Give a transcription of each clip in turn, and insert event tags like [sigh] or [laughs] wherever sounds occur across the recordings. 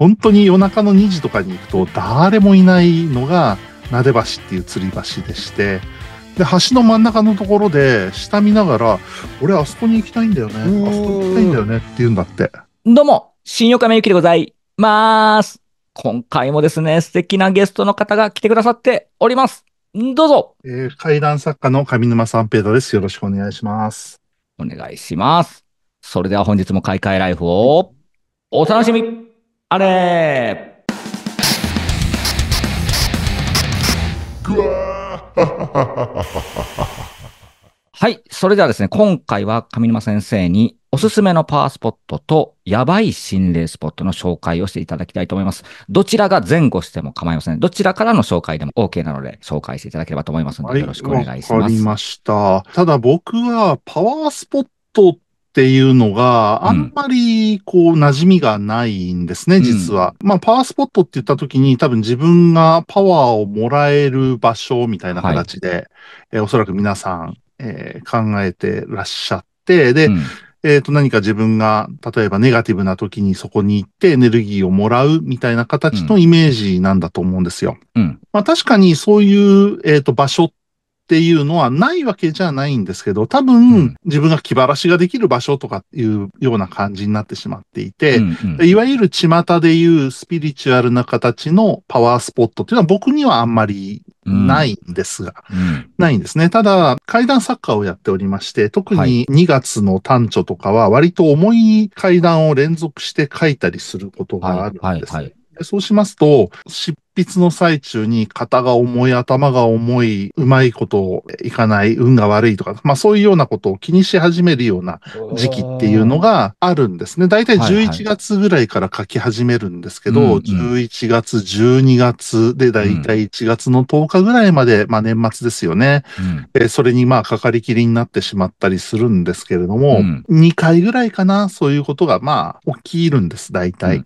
本当に夜中の2時とかに行くと誰もいないのがなで橋っていう吊り橋でして、で、橋の真ん中のところで下見ながら、俺あそこに行きたいんだよね、あそこ行きたいんだよねって言うんだって。どうも、新横山ゆきでございます。今回もですね、素敵なゲストの方が来てくださっております。どうぞ。えー、怪談作家の上沼三平太です。よろしくお願いします。お願いします。それでは本日も開会ライフをお楽しみあれはい。それではですね、今回は上沼先生におすすめのパワースポットとやばい心霊スポットの紹介をしていただきたいと思います。どちらが前後しても構いません。どちらからの紹介でも OK なので紹介していただければと思いますので、よろしくお願いします。わ、かりました。ただ僕はパワースポットっていうのが、あんまり、こう、馴染みがないんですね、うん、実は。まあ、パワースポットって言った時に、多分自分がパワーをもらえる場所みたいな形で、はい、えー、おそらく皆さん、えー、考えてらっしゃって、で、うんえっ、と、何か自分が、例えばネガティブな時にそこに行ってエネルギーをもらうみたいな形のイメージなんだと思うんですよ。うん。まあ確かにそういう、えっ、ー、と、場所っっていうのはないわけじゃないんですけど、多分、うん、自分が気晴らしができる場所とかっていうような感じになってしまっていて、うんうん、いわゆる巷でいうスピリチュアルな形のパワースポットっていうのは僕にはあんまりないんですが、うんうん、ないんですね。ただ、階段サッカーをやっておりまして、特に2月の単調とかは割と重い階段を連続して書いたりすることがあるんです、ね。はいはいはいそうしますと、失筆の最中に肩が重い、頭が重い、うまいこといかない、運が悪いとか、まあそういうようなことを気にし始めるような時期っていうのがあるんですね。だいたい11月ぐらいから書き始めるんですけど、はいはい、11月、12月でだいたい1月の10日ぐらいまで、まあ年末ですよね。うん、それにまあかかりきりになってしまったりするんですけれども、うん、2回ぐらいかな、そういうことがまあ起きるんです、大体。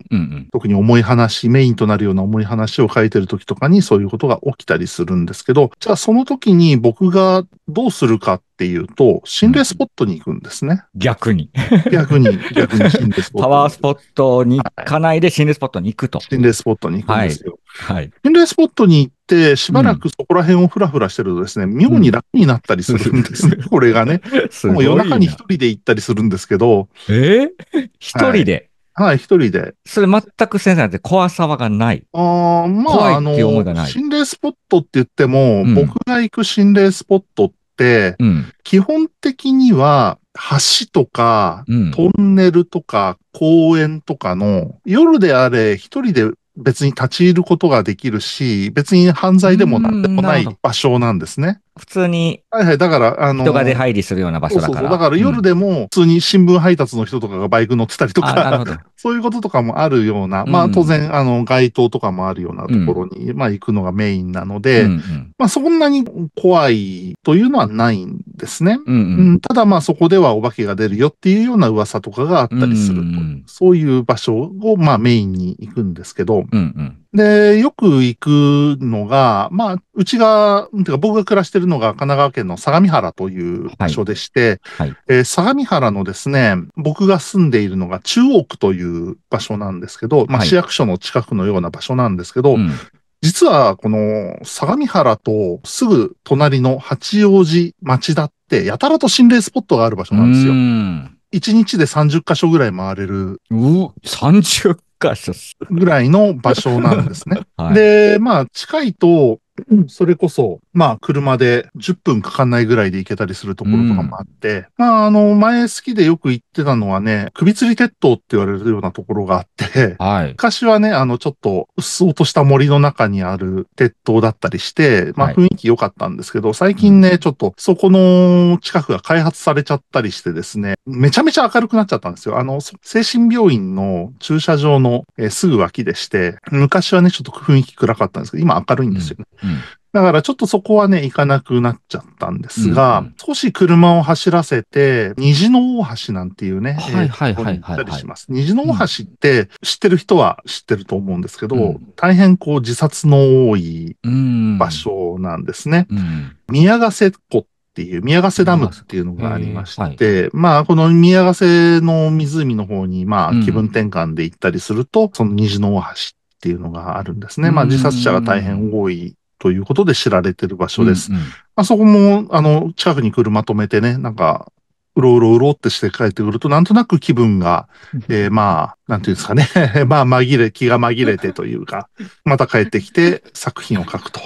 特に重い話、メインとなるような重い話を書いいてる時とかにそういうことが起きたりするんですけど、じゃあその時に僕がどうするかっていうと、心霊スポットに行くんですね。逆に。逆に、逆に [laughs] 心霊スポット。パワースポットに行かないで心霊スポットに行くと。心霊スポットに行くんですよ。はい。心霊スポットに行って、しばらくそこら辺をふらふらしてるとですね、妙に楽になったりするんですね、これがね。[laughs] もう夜中に一人で行ったりするんですけど。え一、人で、はい、一人で。それ全く先生なんて怖さはがない。ああ、まあ、あの、心霊スポットって言っても、うん、僕が行く心霊スポットって、うん、基本的には、橋とか、うん、トンネルとか、公園とかの、夜であれ、一人で別に立ち入ることができるし、別に犯罪でもなんでもない場所なんですね。普通に。はいはい。だから、あの。人が出入りするような場所だから。そうそうだから夜でも、普通に新聞配達の人とかがバイク乗ってたりとか、うん、[laughs] そういうこととかもあるような、うん、まあ当然、あの、街灯とかもあるようなところに、うん、まあ行くのがメインなので、うんうん、まあそんなに怖いというのはないんですね。うん、うん、ただまあそこではお化けが出るよっていうような噂とかがあったりすると。うんうん、そういう場所を、まあメインに行くんですけど、うんうんで、よく行くのが、まあ、うちが、てか僕が暮らしてるのが神奈川県の相模原という場所でして、はいはい、えー、相模原のですね、僕が住んでいるのが中央区という場所なんですけど、まあ、市役所の近くのような場所なんですけど、はいうん実はこの相模原とすぐ隣の八王子町だってやたらと心霊スポットがある場所なんですよ。1日で30箇所ぐらい回れる。う、30箇所ぐらいの場所なんですね。[laughs] はい、で、まあ、近いと、それこそ、まあ、車で10分かかんないぐらいで行けたりするところとかもあって、うん、まあ、あの、前好きでよく行ってたのはね、首吊り鉄塔って言われるようなところがあって、はい、昔はね、あの、ちょっと、うっそうとした森の中にある鉄塔だったりして、まあ、雰囲気良かったんですけど、はい、最近ね、ちょっと、そこの近くが開発されちゃったりしてですね、めちゃめちゃ明るくなっちゃったんですよ。あの、精神病院の駐車場の、えすぐ脇でして、昔はね、ちょっと雰囲気暗かったんですけど、今明るいんですよね。うんだからちょっとそこはね、行かなくなっちゃったんですが、うんうん、少し車を走らせて、虹の大橋なんていうね、はいはいはいはい、はい、します。虹の大橋って、知ってる人は知ってると思うんですけど、うん、大変こう自殺の多い場所なんですね。うん宮ヶ瀬湖っていう、宮ヶ瀬ダムっていうのがありまして、はい、まあ、この宮ヶ瀬の湖の方に、まあ、気分転換で行ったりすると、その虹の大橋っていうのがあるんですね。まあ、自殺者が大変多いということで知られてる場所です。うんうん、あそこも、あの、近くに車止めてね、なんか、うろうろうろってして帰ってくると、なんとなく気分が、えー、まあ、なんていうんですかね。[laughs] まあ、紛れ、気が紛れてというか、また帰ってきて作品を書くと。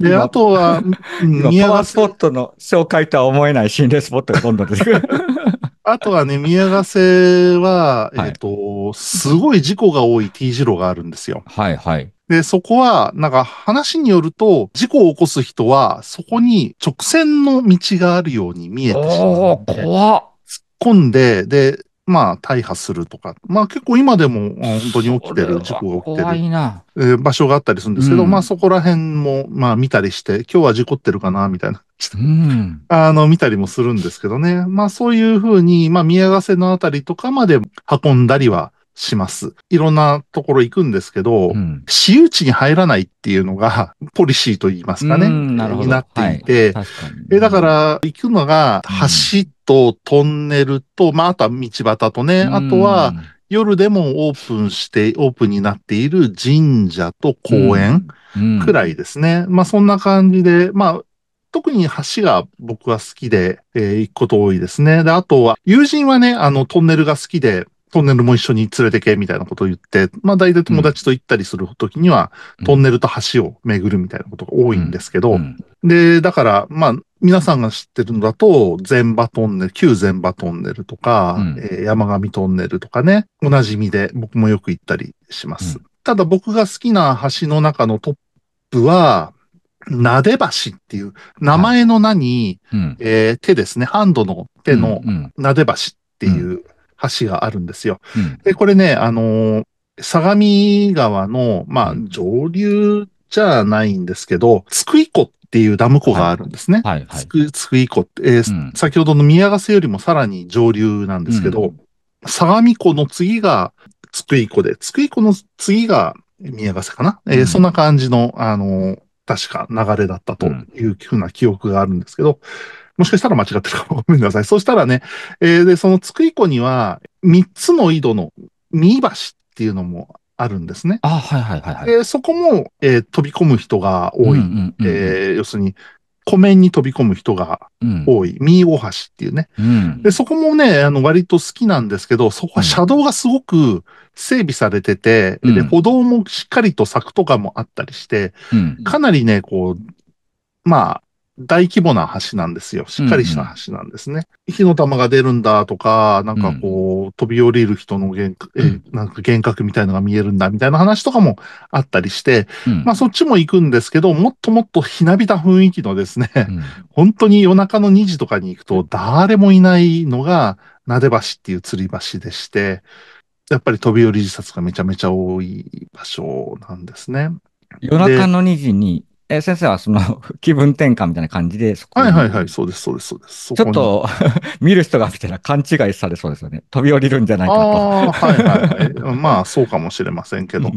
で、あとは、宮川スポットの紹介とは思えない心霊スポットが今んどん出てくる。あとはね、宮ヶ瀬は、はえっ、ー、と、すごい事故が多い T 字路があるんですよ。はいはい。で、そこは、なんか話によると、事故を起こす人は、そこに直線の道があるように見えてしまう。怖っ。突っ込んで、で、まあ、大破するとか、まあ結構今でも本当に起きてる、事故が起きてる、え場所があったりするんですけど、うん、まあそこら辺も、まあ見たりして、今日は事故ってるかな、みたいな。うん、あの、見たりもするんですけどね。まあそういうふうに、まあ宮ヶ瀬のあたりとかまで運んだりはします。いろんなところ行くんですけど、うん、私有地に入らないっていうのが [laughs] ポリシーと言いますかね、うん、なになっていて、はい、えだから行くのが橋、って、とトンネルと、まあ、あとは道端とね、あとは夜でもオープンして、オープンになっている神社と公園くらいですね。まあ、そんな感じで、まあ、特に橋が僕は好きで、えー、行くこと多いですね。で、あとは、友人はね、あの、トンネルが好きで、トンネルも一緒に連れてけみたいなことを言って、まあ大体友達と行ったりするときには、トンネルと橋を巡るみたいなことが多いんですけど、で、だから、まあ皆さんが知ってるのだと、全場トンネル、旧全場トンネルとか、うん、えー、山上トンネルとかね、おなじみで僕もよく行ったりします。ただ僕が好きな橋の中のトップは、なで橋っていう、名前の名に、はいうん、えー、手ですね、ハンドの手のなで橋っていう、橋があるんですよ。うん、で、これね、あの、相模川の、まあ、上流じゃないんですけど、津久井湖っていうダム湖があるんですね。はい。はいはい、津久井湖って、えーうん、先ほどの宮ヶ瀬よりもさらに上流なんですけど、うん、相模湖の次が津久井湖で、津久井湖の次が宮ヶ瀬かな。えー、そんな感じの、あの、確か流れだったというふうな記憶があるんですけど、もしかしたら間違ってるかもごめんなさい。そしたらね、えー、で、その津久井湖には、三つの井戸の三橋っていうのもあるんですね。あ、はいはいはい、はい。で、そこも、えー、飛び込む人が多い。え要するに、湖面に飛び込む人が多い、うん、三大橋っていうね、うん、で。そこもね、あの割と好きなんですけど、そこは車道がすごく整備されてて、うん、で歩道もしっかりと柵とかもあったりして、かなりね、こう、まあ、大規模な橋なんですよ。しっかりした橋なんですね。うんうん、火の玉が出るんだとか、なんかこう、うん、飛び降りる人の幻,、えなんか幻覚みたいのが見えるんだみたいな話とかもあったりして、うん、まあそっちも行くんですけど、もっともっとひなびた雰囲気のですね、うん、本当に夜中の2時とかに行くと誰もいないのが、なで橋っていう吊り橋でして、やっぱり飛び降り自殺がめちゃめちゃ多い場所なんですね。夜中の2時にえ先生はその [laughs] 気分転換みたいな感じで、そこはいはいはい、そうです、そうです、そうです。ちょっと [laughs] 見る人が見たら勘違いされそうですよね。飛び降りるんじゃないかと。はいはいはい。まあ、そうかもしれませんけど。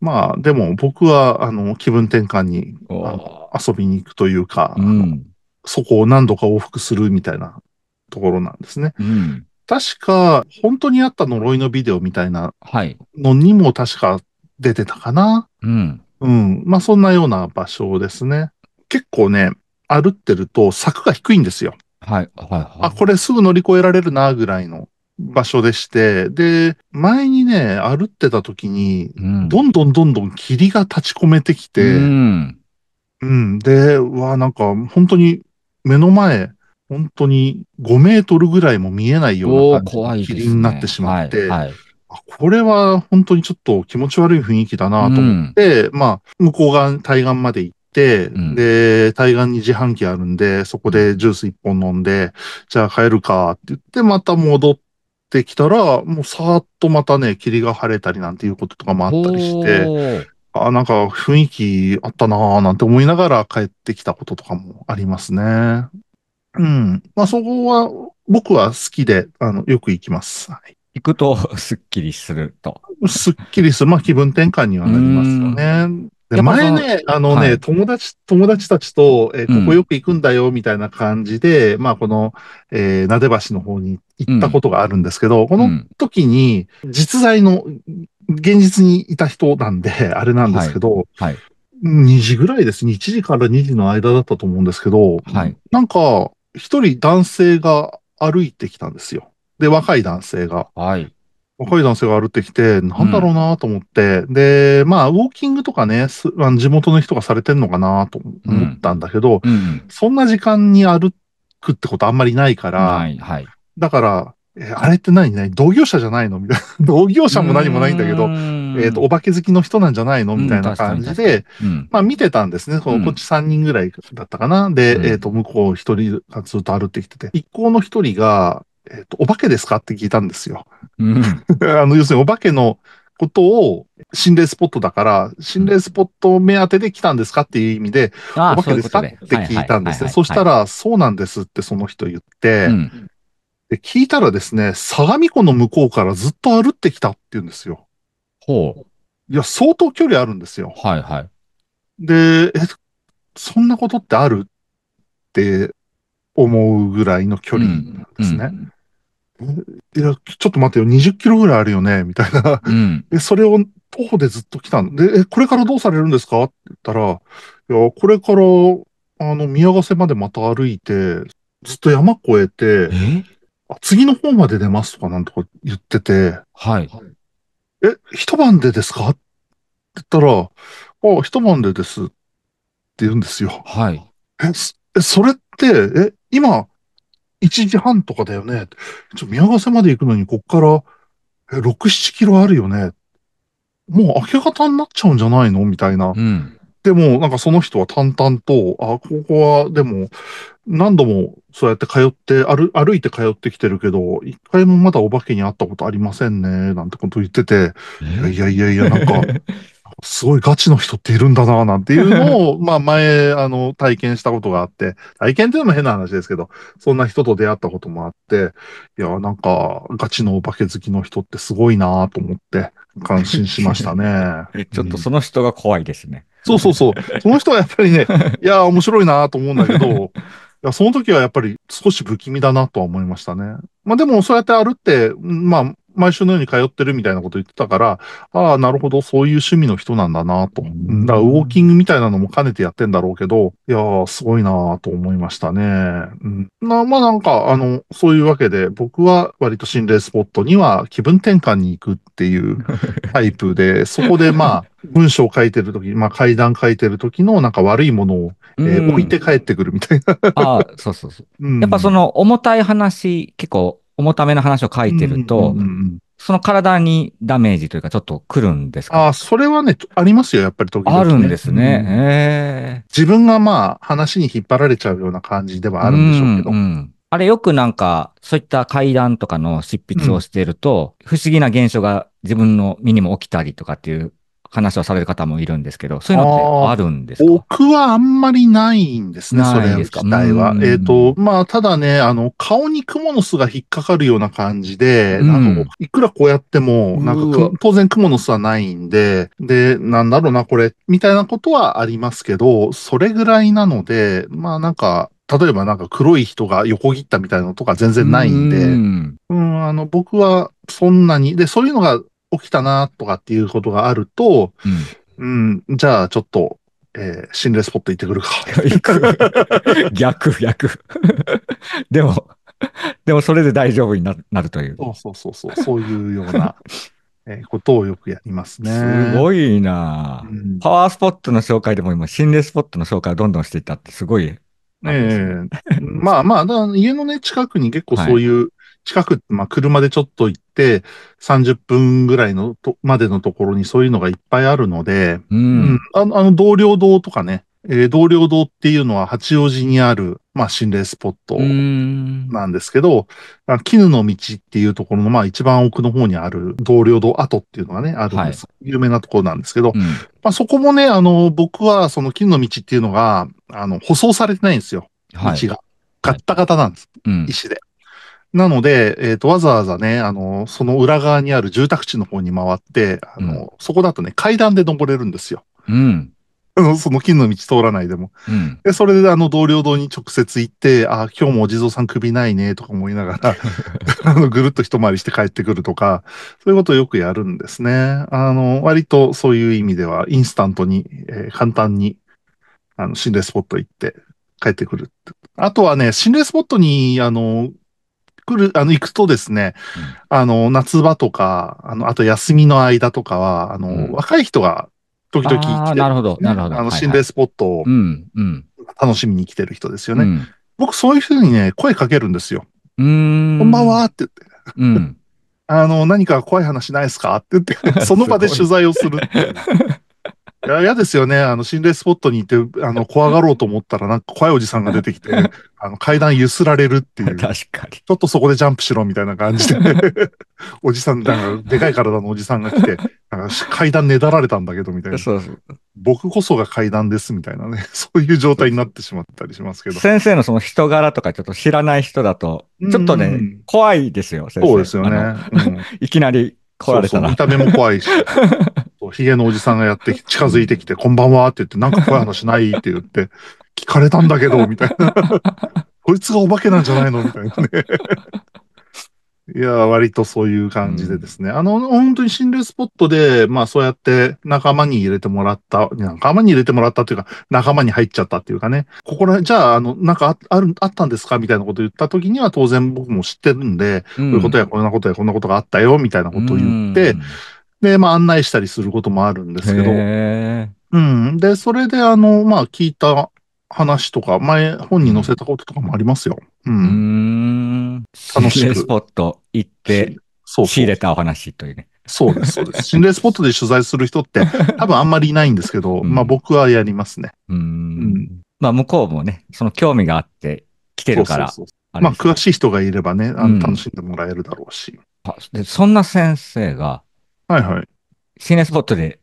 まあ、でも僕は、あの、気分転換に遊びに行くというか、うん、そこを何度か往復するみたいなところなんですね。うん確か、本当にあった呪いのビデオみたいなのにも確か出てたかな。はい、うん。うん。まあ、そんなような場所ですね。結構ね、歩ってると柵が低いんですよ。はい、はい、はい。あ、これすぐ乗り越えられるな、ぐらいの場所でして、で、前にね、歩ってた時に、どんどんどんどん霧が立ち込めてきて、うん。うん、で、わ、なんか、本当に目の前、本当に5メートルぐらいも見えないような感じ霧になってしまって、はいはい、これは本当にちょっと気持ち悪い雰囲気だなと思って、うん、まあ、向こう側、対岸まで行って、うん、で、対岸に自販機あるんで、そこでジュース一本飲んで、じゃあ帰るかって言って、また戻って、きたら、もうさーっとまたね、霧が晴れたりなんていうこととかもあったりして、あなんか雰囲気あったなぁなんて思いながら帰ってきたこととかもありますね。うん。まあそこは僕は好きで、あの、よく行きます。はい。行くとすっきりすると。すっきりする。まあ気分転換にはなりますよね。で前ね、あのね、はい、友達、友達たちと、えー、ここよく行くんだよ、みたいな感じで、うん、まあ、この、えー、なで橋の方に行ったことがあるんですけど、うん、この時に、実在の、現実にいた人なんで、[laughs] あれなんですけど、はい、はい、2時ぐらいですね、1時から2時の間だったと思うんですけど、はい、なんか、一人男性が歩いてきたんですよ。で、若い男性が。はい。若い男性が歩いてきて、なんだろうなと思って、うん、で、まあ、ウォーキングとかね、あの地元の人がされてんのかなと思ったんだけど、うんうん、そんな時間に歩くってことあんまりないから、はいはい、だから、えあれって何何同業者じゃないのみたいな。[laughs] 同業者も何もないんだけど、えっ、と、お化け好きの人なんじゃないのみたいな感じで、うん、まあ見てたんですね。このこっち3人ぐらいだったかな。で、えっ、ー、と、向こう1人がずっと歩いてきてて、一行の1人が、えっ、ー、と、お化けですかって聞いたんですよ。うん、[laughs] あの、要するにお化けのことを心霊スポットだから、心霊スポット目当てで来たんですかっていう意味で、うん、お化けですかって聞いたんですね。そしたら、そうなんですってその人言って、うん、で聞いたらですね、相模湖の向こうからずっと歩ってきたって言うんですよ。ほう。いや、相当距離あるんですよ。はいはい。で、え、そんなことってあるって思うぐらいの距離なんですね。うんいや、ちょっと待ってよ、20キロぐらいあるよね、みたいな。うん、えそれを徒歩でずっと来たんで、え、これからどうされるんですかって言ったら、いや、これから、あの、宮ヶ瀬までまた歩いて、ずっと山越えて、え次の方まで出ますとかなんとか言ってて、はい。え、一晩でですかって言ったら、あ、一晩でですって言うんですよ。はい。え、それって、え、今、1時半とかだよね。ちょ宮ヶ瀬まで行くのに、こっから、え、6、7キロあるよね。もう明け方になっちゃうんじゃないのみたいな。うん。でも、なんかその人は淡々と、あ、ここは、でも、何度もそうやって通って、歩、歩いて通ってきてるけど、一回もまだお化けに会ったことありませんね、なんてこと言ってて、いやいやいやいや、なんか、[laughs] すごいガチの人っているんだな、なんていうのを、まあ前、[laughs] あの、体験したことがあって、体験っていうのも変な話ですけど、そんな人と出会ったこともあって、いや、なんか、ガチのお化け好きの人ってすごいなと思って、感心しましたね。[laughs] ちょっとその人が怖いですね。うん、そうそうそう。その人はやっぱりね、[laughs] いや、面白いなと思うんだけど、いや、その時はやっぱり少し不気味だなとは思いましたね。まあでもそうやって歩って、まあ毎週のように通ってるみたいなこと言ってたから、ああ、なるほど、そういう趣味の人なんだなと。だからウォーキングみたいなのも兼ねてやってんだろうけど、いやー、すごいなと思いましたね。うん、なまあなんか、あの、そういうわけで、僕は割と心霊スポットには気分転換に行くっていう [laughs] タイプで、そこでまあ、文章を書いてるとき、まあ階段書いてるときのなんか悪いものを、えー、置いて帰ってくるみたいなああ、そうそうそう。やっぱその重たい話、結構重ための話を書いてると、その体にダメージというか、ちょっと来るんですかあそれはね、ありますよ、やっぱり時々、ね、あるんですね。自分がまあ、話に引っ張られちゃうような感じではあるんでしょうけど。うんうんあれよくなんか、そういった階段とかの執筆をしていると、うん、不思議な現象が自分の身にも起きたりとかっていう話をされる方もいるんですけど、そういうのってあるんですか僕はあんまりないんですね、それ自体は。えっ、ー、と、まあ、ただね、あの、顔に蜘蛛の巣が引っかかるような感じで、うん、あの、いくらこうやっても、なんか、当然蜘蛛の巣はないんで、で、なんだろうな、これ、みたいなことはありますけど、それぐらいなので、まあなんか、例えばなんか黒い人が横切ったみたいなのとか全然ないんで、うん、あの、僕はそんなに、で、そういうのが起きたなとかっていうことがあると、うん、うん、じゃあちょっと、えー、心霊スポット行ってくるか。行く。逆、逆。でも、でもそれで大丈夫になるという。そうそうそうそう、そういうような。えー、ことをよくやりますね。すごいな、うん、パワースポットの紹介でも今、心霊スポットの紹介をどんどんしていったってすごい。ええー、まあまあ、家のね、近くに結構そういう、はい近く、まあ、車でちょっと行って、30分ぐらいのと、までのところにそういうのがいっぱいあるので、うん、あの、あの同僚堂とかね、えー、同僚堂っていうのは八王子にある、まあ、心霊スポットなんですけど、絹の道っていうところの、まあ、一番奥の方にある同僚堂跡っていうのがね、あるんです。はい、有名なところなんですけど、うん、まあ、そこもね、あの、僕はその絹の道っていうのが、あの、舗装されてないんですよ。道が。はい、ガッタガタなんです。はい、石で。うんなので、えっ、ー、と、わざわざね、あの、その裏側にある住宅地の方に回って、あの、うん、そこだとね、階段で登れるんですよ。うん。その金の道通らないでも。うん、でそれであの同僚堂に直接行って、あ、今日もお地蔵さん首ないね、とか思いながら [laughs] あの、ぐるっと一回りして帰ってくるとか、そういうことをよくやるんですね。あの、割とそういう意味では、インスタントに、えー、簡単に、あの、心霊スポット行って帰ってくるて。あとはね、心霊スポットに、あの、来る、あの、行くとですね、うん、あの、夏場とか、あの、あと休みの間とかは、あの、うん、若い人が時々来て、なるほど、なるほど。あの、心霊スポットを、楽しみに来てる人ですよね。うん、僕、そういうふうにね、声かけるんですよ。うん。こんばんはって言って。うん。あの、何か怖い話ないですかって言って、[laughs] その場で取材をする。いや、嫌ですよね。あの、心霊スポットに行って、あの、怖がろうと思ったら、なんか怖いおじさんが出てきて、[laughs] あの、階段揺すられるっていう。確かに。ちょっとそこでジャンプしろみたいな感じで、[laughs] おじさん、なんか、でかい体のおじさんが来て、なんか階段ねだられたんだけど、みたいな。そうそう。僕こそが階段ですみたいなね、[laughs] そういう状態になってしまったりしますけど。先生のその人柄とかちょっと知らない人だと、ちょっとね、怖いですよ、先生。そうですよね。うん、いきなり来られたらそうそう。見た目も怖いし。ヒゲのおじさんがやって近づいてきて、[laughs] こんばんはって言って、なんか怖い話ないって言って、聞かれたんだけど、みたいな。[laughs] こいつがお化けなんじゃないのみたいなね。[laughs] いや、割とそういう感じでですね。うん、あの、本当に心霊スポットで、まあそうやって仲間に入れてもらった、仲間に入れてもらったというか、仲間に入っちゃったっていうかね、ここら、じゃあ、あの、なんかある、あったんですかみたいなこと言った時には当然僕も知ってるんで、うん、こういうことやこんなことやこんなことがあったよ、みたいなことを言って、うんで、まあ、案内したりすることもあるんですけど、うん。で、それで、あの、まあ、聞いた話とか、前、本に載せたこととかもありますよ。うん。うん楽しく。スポット行って、そう仕入れたお話というね。そうです、そうです。心霊スポットで取材する人って、[laughs] 多分あんまりいないんですけど、うん、まあ僕はやりますね。うんうん。まあ向こうもね、その興味があって来てるから。そうそうそうまあ詳しい人がいればね、あの楽しんでもらえるだろうし、うん、で。そんな先生が、はいはい。心霊スポットで、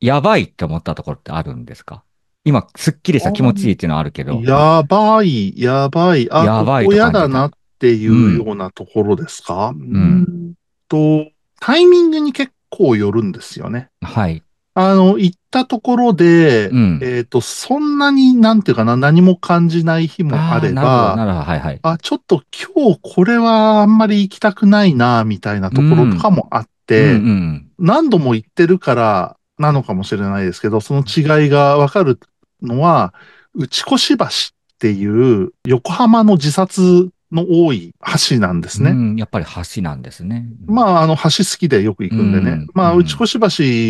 やばいって思ったところってあるんですか今、すっきりした気持ちいいっていうのはあるけど。やばい、やばい、あ、やばいここ嫌だなっていうようなところですか、うん、うん、と、タイミングに結構よるんですよね。はい。あの、行ったところで、うん、えっ、ー、と、そんなに、なんていうかな、何も感じない日もあれば、あ、はいはい、ちょっと今日これはあんまり行きたくないな、みたいなところとかもあっうん、何度も言ってるからなのかもしれないですけど、その違いがわかるのは、内越橋っていう横浜の自殺の多い橋なんですね。うん、やっぱり橋なんですね。まあ、あの、橋好きでよく行くんでね。うん、まあ、内越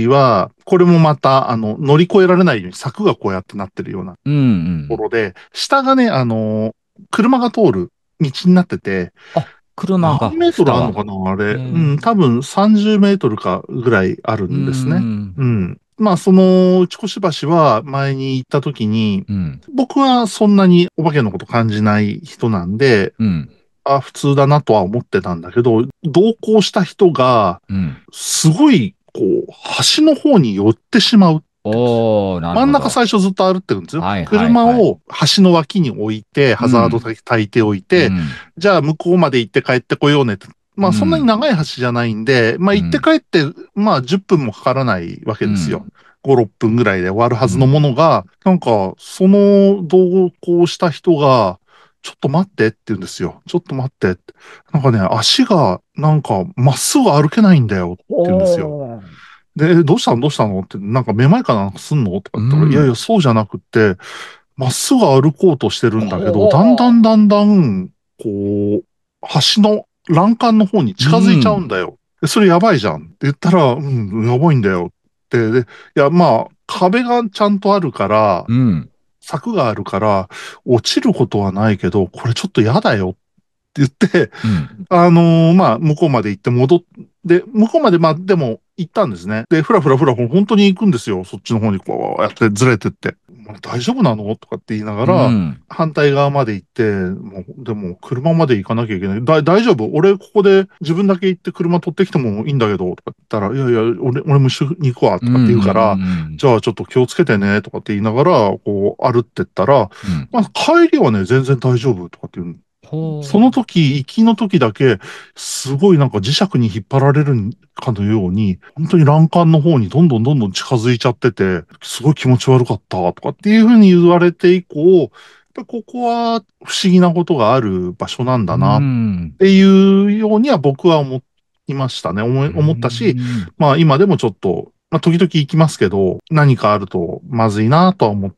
橋は、これもまた、あの、乗り越えられないように柵がこうやってなってるようなところで、うんうん、下がね、あの、車が通る道になってて、あ、車が。何メートルあるのかなあれ、うん、多分30メートルかぐらいあるんですね。うんうん、まあ、その、内越橋は前に行った時に、うん、僕はそんなにお化けのこと感じない人なんで、うん、あ普通だなとは思ってたんだけど、同行した人が、すごい、こう、橋の方に寄ってしまう。おなるほど真ん中最初ずっと歩ってるんですよ。はいはいはい車を橋の脇に置いて、ハザード焚いておいて、うんじゃあ向こうまで行って帰ってこようねって。まあそんなに長い橋じゃないんで、まあ行って帰って、まあ10分もかからないわけですよ。5、6分ぐらいで終わるはずのものが、なんか、その同行した人が、ちょっと待ってって言うんですよ。ちょっと待ってって。なんかね、足が、なんか、まっすぐ歩けないんだよって言うんですよ。で、どうしたのどうしたのって、なんかめまいかなんかすんのとか言ったら、うん、いやいや、そうじゃなくって、まっすぐ歩こうとしてるんだけど、だんだんだんだん、こう、橋の欄干の方に近づいちゃうんだよ。うん、それやばいじゃん。って言ったら、うん、やばいんだよって。で、いや、まあ、壁がちゃんとあるから、うん、柵があるから、落ちることはないけど、これちょっと嫌だよって言って、うん、あのー、まあ、向こうまで行って戻って、向こうまで、まあ、でも、行ったんですね。で、ふらふらふら、本当に行くんですよ。そっちの方にこうやってずれてって。大丈夫なのとかって言いながら、反対側まで行って、もう、でも、車まで行かなきゃいけない。大丈夫俺、ここで自分だけ行って車取ってきてもいいんだけど、とか言ったら、いやいや、俺、俺も一緒に行くわ、とかって言うから、じゃあちょっと気をつけてね、とかって言いながら、こう、歩ってったら、うん、まあ、帰りはね、全然大丈夫、とかって言うその時、行きの時だけ、すごいなんか磁石に引っ張られるかのように、本当に欄干の方にどんどんどんどん近づいちゃってて、すごい気持ち悪かったとかっていうふうに言われて以降、やっぱここは不思議なことがある場所なんだなっていうようには僕は思いましたね。思思ったし、まあ今でもちょっと、まあ時々行きますけど、何かあるとまずいなとは思っ、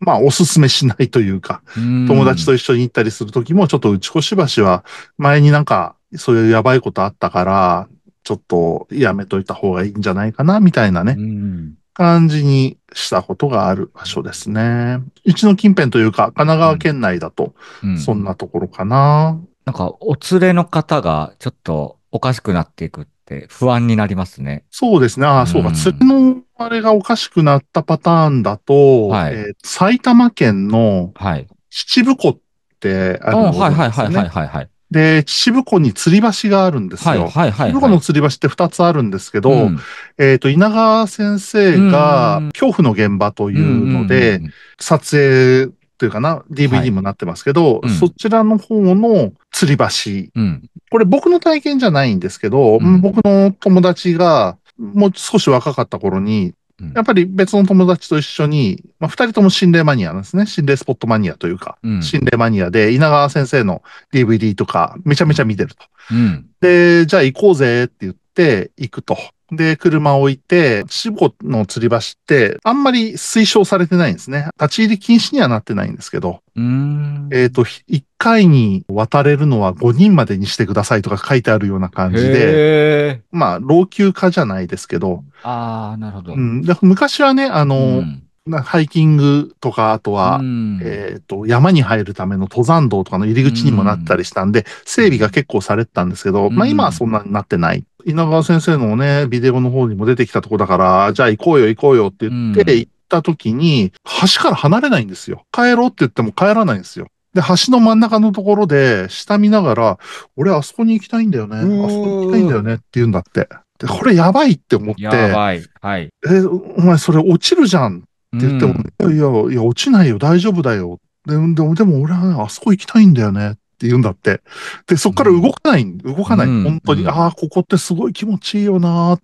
まあおすすめしないというか、友達と一緒に行ったりするときも、ちょっとうちこしばしは、前になんかそういうやばいことあったから、ちょっとやめといた方がいいんじゃないかな、みたいなね、感じにしたことがある場所ですね。うちの近辺というか、神奈川県内だと、そんなところかな。なんか、お連れの方がちょっとおかしくなっていくって不安になりますね。そうですね。ああ、そうか。釣りのあれがおかしくなったパターンだと、はい、えー、埼玉県の秩父湖ってあるんですね。はいはいはいはいはい、はい。で、秩父湖に吊り橋があるんですよ。はいはいはい、はい、秩父湖の吊り橋って2つあるんですけど、うん、えっ、ー、と、稲川先生が恐怖の現場というので、撮影というかな、DVD もなってますけど、はい、そちらの方の吊り橋、うん、これ僕の体験じゃないんですけど、うん、僕の友達がもう少し若かった頃に、やっぱり別の友達と一緒に、まあ、2人とも心霊マニアなんですね。心霊スポットマニアというか、心霊マニアで稲川先生の DVD とかめちゃめちゃ見てると。で、じゃあ行こうぜって言って行くと。で、車を置いて、秩父の吊り橋って、あんまり推奨されてないんですね。立ち入り禁止にはなってないんですけど。えっ、と、1回に渡れるのは5人までにしてくださいとか書いてあるような感じで、まあ、老朽化じゃないですけど。ああ、なるほど。うん、昔はね、あの、ハイキングとか、あとは、えっ、と、山に入るための登山道とかの入り口にもなったりしたんで、ん、整備が結構されてたんですけど、まあ今はそんなになってない。稲川先生のね、ビデオの方にも出てきたとこだから、じゃあ行こうよ行こうよって言って、行った時に、橋から離れないんですよ。帰ろうって言っても帰らないんですよ。で、橋の真ん中のところで、下見ながら、俺あそこに行きたいんだよね。あそこに行きたいんだよねって言うんだって。で、これやばいって思って。やばい。はい。え、お前それ落ちるじゃんって言っても、うん、いやいや、落ちないよ、大丈夫だよ。で、でも俺は、ね、あそこ行きたいんだよねって言うんだって。で、そこから動かない、動かない。本当に、ああ、ここってすごい気持ちいいよな。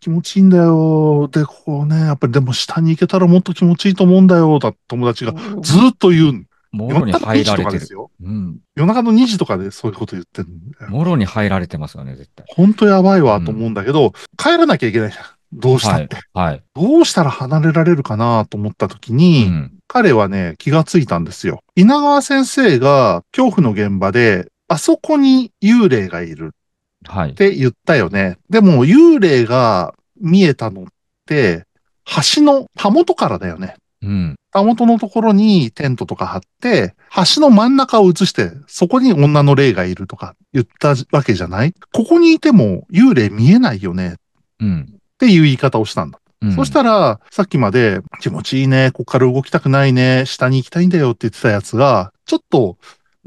気持ちいいんだよ。で、ここね、やっぱりでも下に行けたらもっと気持ちいいと思うんだよ。だ友達がずっと言うもろに入られてる。夜中の2時とかでそういうこと言ってるもろに入られてますよね、絶対。本当やばいわと思うんだけど、帰らなきゃいけないじゃん。どうしたって。はい。どうしたら離れられるかなと思った時に、うん彼はね、気がついたんですよ。稲川先生が恐怖の現場で、あそこに幽霊がいるって言ったよね。はい、でも幽霊が見えたのって、橋のたもとからだよね。うん。たもとのところにテントとか張って、橋の真ん中を映して、そこに女の霊がいるとか言ったわけじゃないここにいても幽霊見えないよね。うん。っていう言い方をしたんだ。うん、そしたら、さっきまで気持ちいいね、ここから動きたくないね、下に行きたいんだよって言ってたやつが、ちょっと、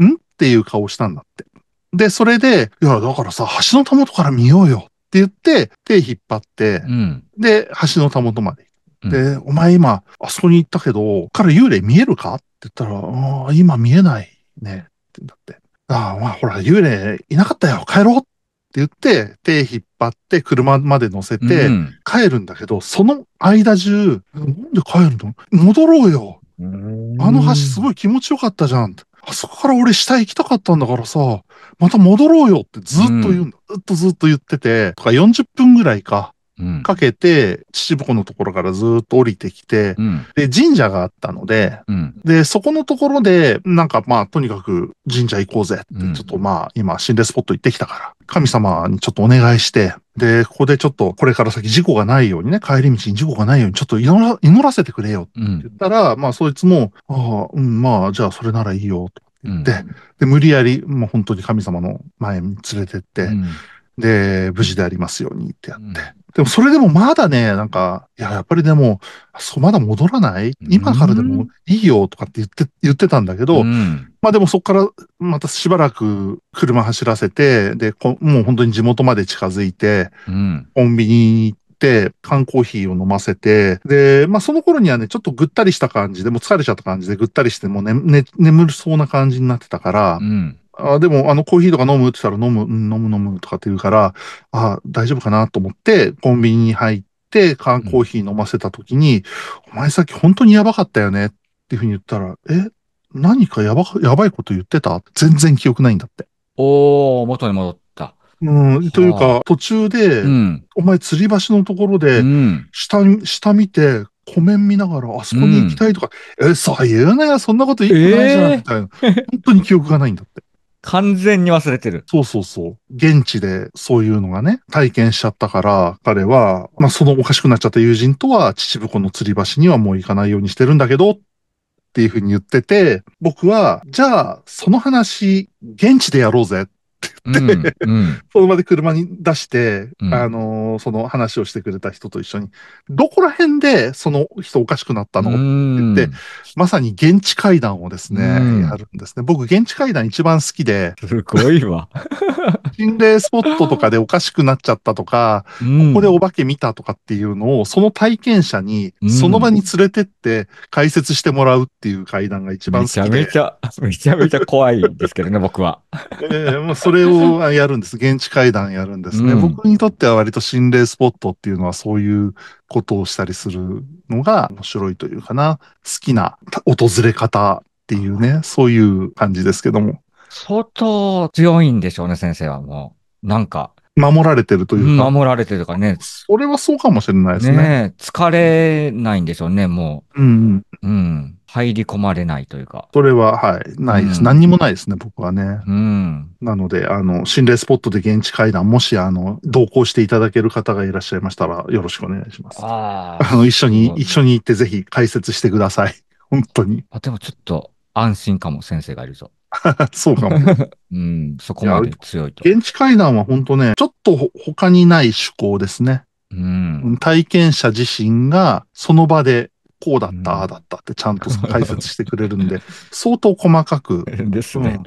んっていう顔したんだって。で、それで、いや、だからさ、橋のたもとから見ようよって言って、手引っ張って、うん、で、橋のたもとまで行く。で、うん、お前今、あそこに行ったけど、から幽霊見えるかって言ったら、今見えないね、って言んだって。ああ、まあほら、幽霊いなかったよ、帰ろうっって言って、手引っ張って車まで乗せて帰るんだけど、うん、その間中、なんで帰るの戻ろうよ。あの橋すごい気持ちよかったじゃん。あそこから俺下行きたかったんだからさ、また戻ろうよってずっと言うんだ。うん、ずっとずっと言ってて、とか40分ぐらいか、かけて、秩父湖のところからずっと降りてきて、うん、で、神社があったので、うん、で、そこのところで、なんかまあ、とにかく神社行こうぜって、ちょっとまあ、今、心霊スポット行ってきたから、神様にちょっとお願いして、で、ここでちょっと、これから先事故がないようにね、帰り道に事故がないように、ちょっと祈ら祈らせてくれよって言ったら、うん、まあ、そいつも、ああ、うん、まあ、じゃあそれならいいよ、と。で、で、無理やり、もう本当に神様の前に連れてって、で、無事でありますようにってやって。うん、でもそれでもまだね、なんか、いや、やっぱりでも、そう、まだ戻らない今からでもいいよとかって言って、言ってたんだけど、うん、まあでもそこからまたしばらく車走らせて、で、もう本当に地元まで近づいて、うん、コンビニに行って、缶コーヒーを飲ませて、で、まあその頃にはね、ちょっとぐったりした感じで、もう疲れちゃった感じでぐったりして、もう、ねね、眠るそうな感じになってたから、うん、あでも、あの、コーヒーとか飲むって言ったら飲む、うん、飲む飲むとかって言うから、あ大丈夫かなと思って、コンビニに入って、缶コーヒー飲ませた時に、うん、お前さっき本当にやばかったよねっていうふうに言ったら、え何かやば、やばいこと言ってた全然記憶ないんだって。おー、元に戻った。うん、というか、途中で、うん、お前吊り橋のところで、下、下見て、湖面見ながら、あそこに行きたいとか、うん、え、そう言うなよ、そんなこと言ってないじゃん、みたいな。えー、本当に記憶がないんだって。完全に忘れてる。そうそうそう。現地でそういうのがね、体験しちゃったから、彼は、まあそのおかしくなっちゃった友人とは、秩父湖の吊り橋にはもう行かないようにしてるんだけど、っていうふうに言ってて、僕は、じゃあ、その話、現地でやろうぜっって言って、うんうん、その場で車に出して、うん、あのー、その話をしてくれた人と一緒に、どこら辺でその人おかしくなったのって言って、まさに現地会談をですね、やるんですね。僕、現地会談一番好きで。すごいわ。心霊スポットとかでおかしくなっちゃったとか、ここでお化け見たとかっていうのを、その体験者に、その場に連れてって解説してもらうっていう会談が一番好きで。めちゃめちゃ、めちゃめちゃ怖いですけどね、僕は。[laughs] えーまあそれをやるんです。現地会談やるんですね、うん。僕にとっては割と心霊スポットっていうのはそういうことをしたりするのが面白いというかな。好きな訪れ方っていうね、そういう感じですけども。相当強いんでしょうね、先生はもう。なんか。守られてるというか。守られてるかね。それはそうかもしれないですね。ね疲れないんでしょうね、もう。うん。うん。入り込まれないというか。それは、はい、ないです。うん、何にもないですね、僕はね。うん。なので、あの、心霊スポットで現地会談、もし、あの、同行していただける方がいらっしゃいましたら、よろしくお願いします。ああ。あの、一緒に、ね、一緒に行って、ぜひ解説してください。本当に。あ、でもちょっと、安心かも、先生がいるぞ。[laughs] そうかも。[laughs] うん、そこまで強いとい。現地会談は本当ね、ちょっと他にない趣向ですね。うん、体験者自身がその場でこうだった、ああだったってちゃんと解説してくれるんで、[laughs] 相当細かく。ですね。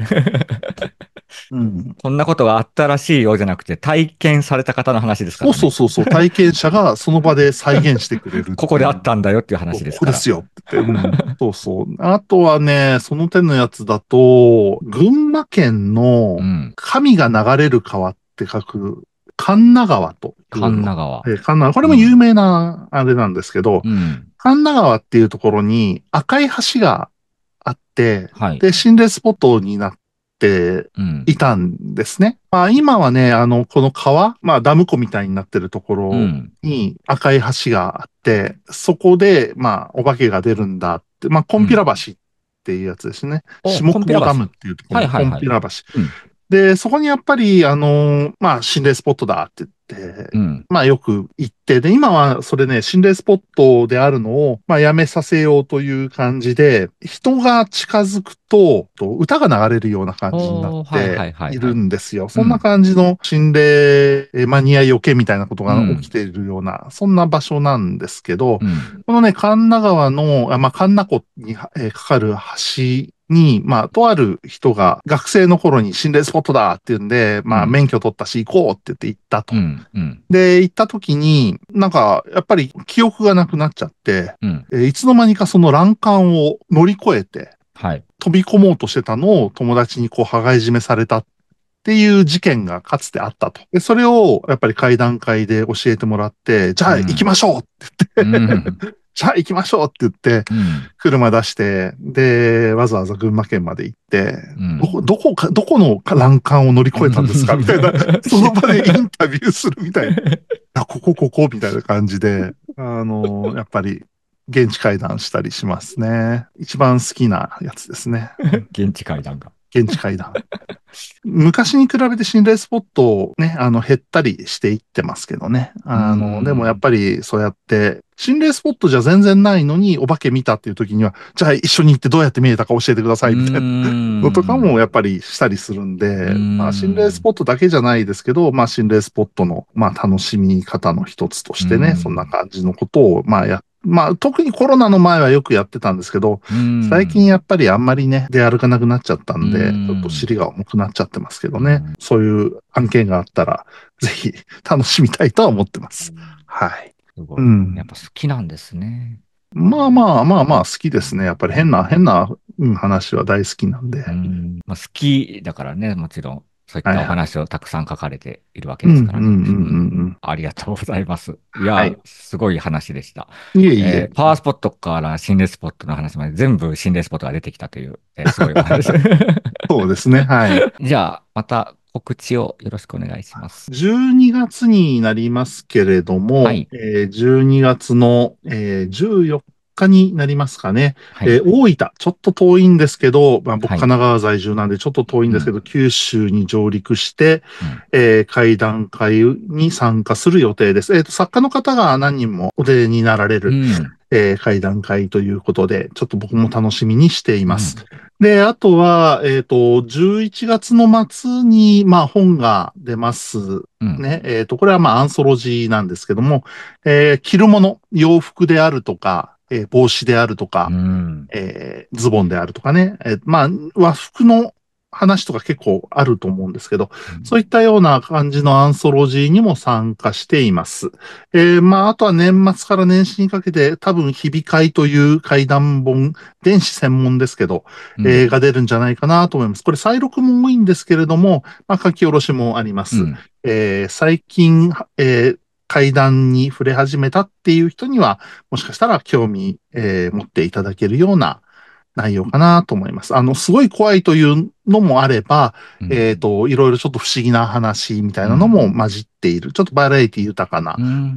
うん、こんなことがあったらしいようじゃなくて、体験された方の話ですから、ね。そうそうそうそう、体験者がその場で再現してくれる。[laughs] ここであったんだよっていう話ですから。ここですよって、うん。[laughs] そうそう。あとはね、その手のやつだと、群馬県の神が流れる川って書く、神奈川と。神奈川。神奈川。これも有名なあれなんですけど、うん、神田川っていうところに赤い橋があって、はい、で、心霊スポットになっていたんですね。うん、まあ今はね、あの、この川、まあダム湖みたいになってるところに赤い橋があって、そこで、まあお化けが出るんだって、まあコンピラ橋っていうやつですね。うん、下久保ダムっていうところ、コンピラ橋。で、そこにやっぱり、あのー、まあ、心霊スポットだって、うん、まあよく行って、で、今はそれね、心霊スポットであるのを、まあやめさせようという感じで、人が近づくと、歌が流れるような感じになっているんですよ。そんな感じの心霊マニアよけみたいなことが起きているような、うん、そんな場所なんですけど、うん、このね、神奈川の、まあ、神奈湖に、えかかる橋に、まあ、とある人が学生の頃に心霊スポットだっていうんで、まあ、免許取ったし行こうって言って行ったと。うんうん、で、行った時に、なんか、やっぱり記憶がなくなっちゃって、うん、えー、いつの間にかその欄干を乗り越えて、はい、飛び込もうとしてたのを友達にこう、羽交い締めされたっていう事件がかつてあったと。で、それをやっぱり会談会で教えてもらって、じゃあ行きましょうって言って、うん、じゃあ行きましょうって言って、車出して、で、わざわざ群馬県まで行って、うん、どこ、どこか、どこの欄干を乗り越えたんですかみたいな、[laughs] その場でインタビューするみたいな、あここ、ここ、みたいな感じで、あの、やっぱり、現地会談したりしますね。一番好きなやつですね。現地会談が。現地階段。昔に比べて心霊スポットをね、あの、減ったりしていってますけどね。あの、でもやっぱりそうやって、心霊スポットじゃ全然ないのにお化け見たっていう時には、じゃあ一緒に行ってどうやって見えたか教えてくださいみたいなのとかもやっぱりしたりするんで、んまあ心霊スポットだけじゃないですけど、まあ心霊スポットの、まあ楽しみ方の一つとしてね、そんな感じのことを、まあやっまあ、特にコロナの前はよくやってたんですけど、最近やっぱりあんまりね、出歩かなくなっちゃったんで、んちょっと尻が重くなっちゃってますけどね、そういう案件があったら、ぜひ楽しみたいとは思ってます。はい。い。うん、やっぱ好きなんですね。まあまあまあまあ好きですね。やっぱり変な、変な話は大好きなんで。うん、まあ、好きだからね、もちろん。そういったお話をたくさん書かれているわけですからね。ありがとうございます。いや、はい、すごい話でした。いえいええー、パワースポットから心霊スポットの話まで全部心霊スポットが出てきたという、えー、すごいお話。[laughs] そうですね。はい。じゃあ、また告知をよろしくお願いします。12月になりますけれども、はい、えー、12月の、えー、14日になりますかね。はい、えー、大分、ちょっと遠いんですけど、まあ、僕、神奈川在住なんでちょっと遠いんですけど、はい、九州に上陸して、うん、えー、会談会に参加する予定です。えっ、ー、と、作家の方が何人もお出になられる。うんえー、会談会ということで、ちょっと僕も楽しみにしています。うん、で、あとは、えっ、ー、と、11月の末に、まあ、本が出ます。うん、ね。えっ、ー、と、これはまあ、アンソロジーなんですけども、えー、着るもの、洋服であるとか、えー、帽子であるとか、うん、えー、ズボンであるとかね、えー、まあ、和服の話とか結構あると思うんですけど、うん、そういったような感じのアンソロジーにも参加しています。えー、まあ、あとは年末から年始にかけて、多分、日々会という怪談本、電子専門ですけど、えー、が出るんじゃないかなと思います。これ、再録も多いんですけれども、まあ、書き下ろしもあります。うん、えー、最近、えー階段に触れ始めたっていう人には、もしかしたら興味、えー、持っていただけるような内容かなと思います。あの、すごい怖いというのもあれば、うん、えっ、ー、と、いろいろちょっと不思議な話みたいなのも混じっている、うん、ちょっとバラエティ豊かな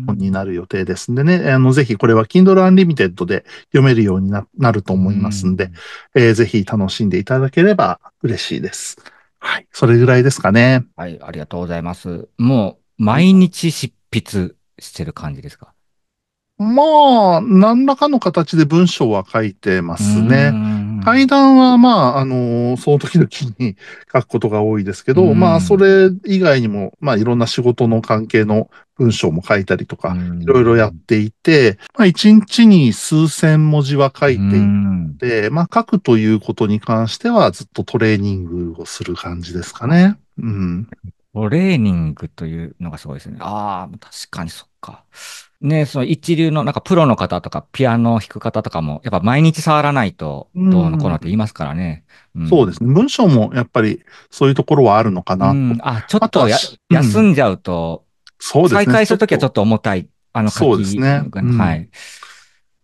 本になる予定ですんでね、うん、あの、ぜひこれは Kindle Unlimited で読めるようになると思いますんで、えー、ぜひ楽しんでいただければ嬉しいです。はい。それぐらいですかね。はい、ありがとうございます。もう、毎日執筆してる感じですかまあ、何らかの形で文章は書いてますね。対談は、まあ、あのー、その時々に書くことが多いですけど、まあ、それ以外にも、まあ、いろんな仕事の関係の文章も書いたりとか、いろいろやっていて、まあ、一日に数千文字は書いていて、で、まあ、書くということに関しては、ずっとトレーニングをする感じですかね。うん。トレーニングというのがすごいですね。ああ、確かにそっか。ね、その一流のなんかプロの方とかピアノを弾く方とかも、やっぱ毎日触らないとどうのこうのって言いますからね。うん、そうですね。文章もやっぱりそういうところはあるのかな。うん、あ、ちょっと休んじゃうと、そうですね。再開するときはちょっと重たい。あのそうですね。うん、はい。やっ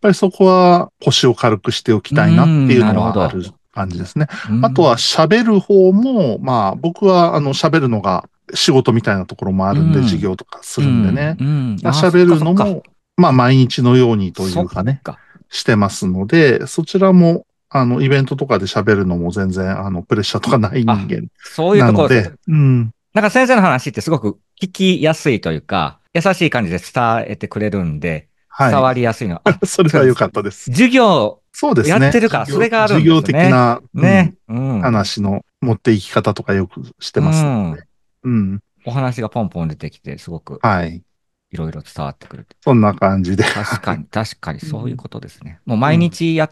ぱりそこは腰を軽くしておきたいなっていうのはある感じですね。あとは喋る方も、まあ僕はあの喋るのが仕事みたいなところもあるんで、うん、授業とかするんでね。喋、うんうん、るのも、まあ毎日のようにというかね、かしてますので、そちらも、あの、イベントとかで喋るのも全然、あの、プレッシャーとかない人間そういうところで。うん。なんか先生の話ってすごく聞きやすいというか、優しい感じで伝えてくれるんで、はい、伝わりやすいの。[laughs] それは良かったです。授業、そうですね。やってるから、それがあるんですね。授業的な、ね、うん、話の持っていき方とかよくしてます、うんうん。お話がポンポン出てきて、すごく、はい。いろいろ伝わってくる。そんな感じで。確かに、確かに、そういうことですね。もう毎日や、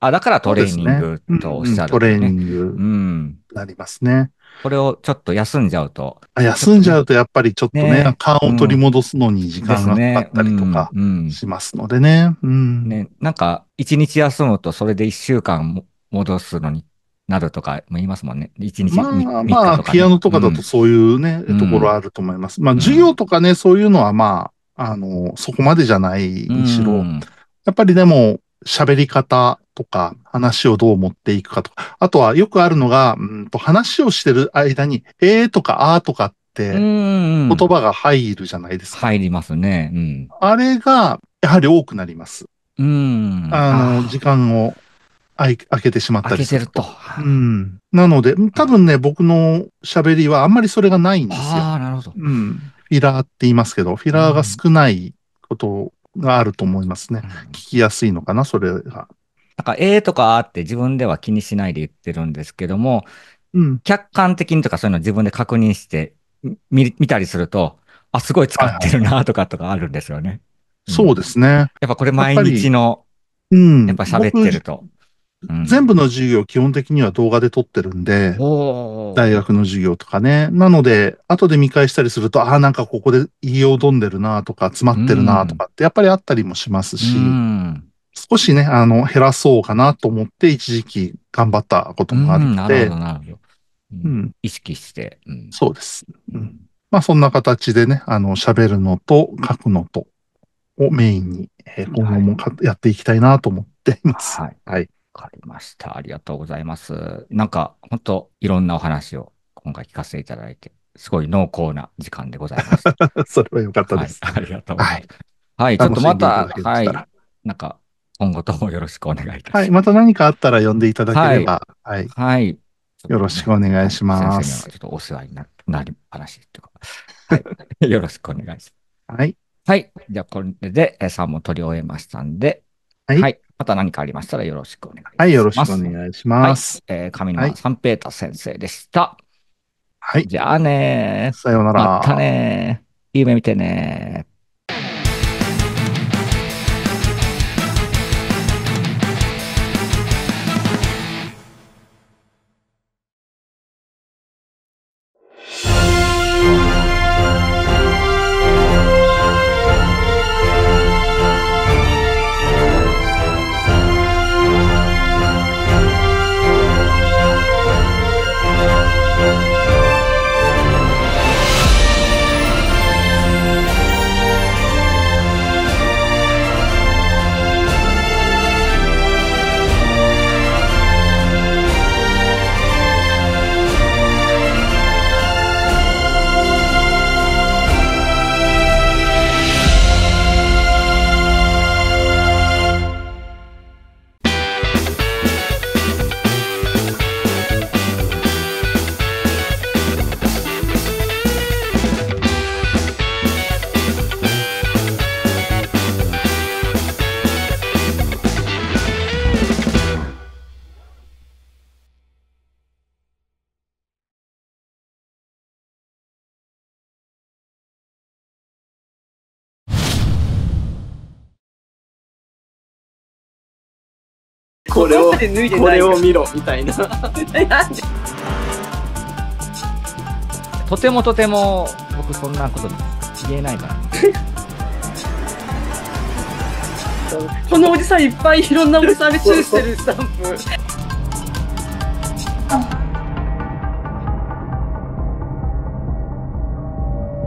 あ、だからトレーニングとおっしゃる、トレーニング。うん。なりますね。これをちょっと休んじゃうと。休んじゃうと、やっぱりちょっとね、ね勘を取り戻すのに時間がかかったりとかしますのでね。うん。うん、ねなんか、一日休むと、それで一週間戻すのになどとかも言いますもんね。一日まあまあ、ピアノとかだとそういうね、うん、ところあると思います。まあ、授業とかね、そういうのはまあ、あの、そこまでじゃないにしろ、うん、やっぱりでも、喋り方とか、話をどう持っていくかとか、あとはよくあるのが、うんと話をしてる間に、えーとかあーとかって言葉が入るじゃないですか。入りますね。うん、あれが、やはり多くなります。うん。あの、時間を開けてしまったりする。開けてると。うん。なので、多分ね、僕の喋りはあんまりそれがないんですよ。ああ、なるほど。うん。フィラーって言いますけど、フィラーが少ないことがあると思いますね。うん、聞きやすいのかな、それが。なんか、ええとかあって自分では気にしないで言ってるんですけども、うん、客観的にとかそういうの自分で確認して見見たりすると、あ、すごい使ってるなとかとかあるんですよね。そうですね。やっぱこれ毎日の、うん、やっぱ喋ってると。全部の授業基本的には動画で撮ってるんで、大学の授業とかね。なので、後で見返したりすると、ああ、なんかここで言いよどんでるなとか、詰まってるなとかってやっぱりあったりもしますし、少しね、あの、減らそうかなと思って、一時期頑張ったこともあるので、意識して、うん。そうです。うん、まあ、そんな形でね、あの、喋るのと書くのとをメインに、え今後も、やっていきたいなと思っています。はい。はいかりました。ありがとうございます。なんか、本当いろんなお話を今回聞かせていただいて、すごい濃厚な時間でございました。[laughs] それは良かったです、はい。ありがとうございます。はい、はい、ちょっとまた、はい、なんか、今後ともよろしくお願いいたします。はい、また何かあったら呼んでいただければ、はい。はい、よろしくお願いします。ちょっとお世話になり、話いうか、はい、[laughs] よろしくお願いします。はい。はい。じゃあ、これで3問取り終えましたんで、はい、はいまた何かありましたらよろしくお願いします。はい、よろしくお願いします。はい、えー、上沼三平太先生でした。はい。じゃあねさようなら。またね夢見てねこれをこれを見ろみたいな [laughs] とてもとても僕そんなこと言えないから、[laughs] このおじさんいっぱいいろんなおじさんがチューしてるスタンプ [laughs]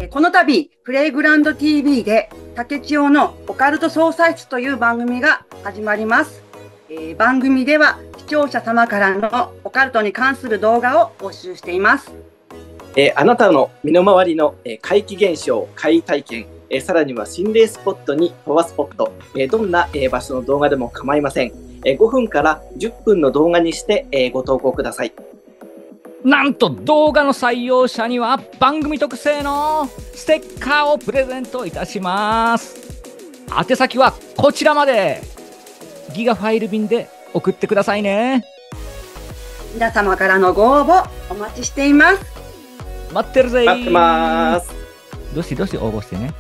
この度、プレイグランド TV で、竹千代のオカルト総裁室という番組が始まります。えー、番組では視聴者様からのオカルトに関する動画を募集しています。えー、あなたの身の回りの、えー、怪奇現象、怪異体験、えー、さらには心霊スポットにパワースポット、えー、どんな、えー、場所の動画でも構いません。えー、5分から10分の動画にして、えー、ご投稿ください。なんと動画の採用者には番組特製のステッカーをプレゼントいたします。宛先はこちらまで。ギガファイル便で送ってくださいね。皆様からのご応募お待ちしています。待ってるぜ待ってます。どしどし応募してね。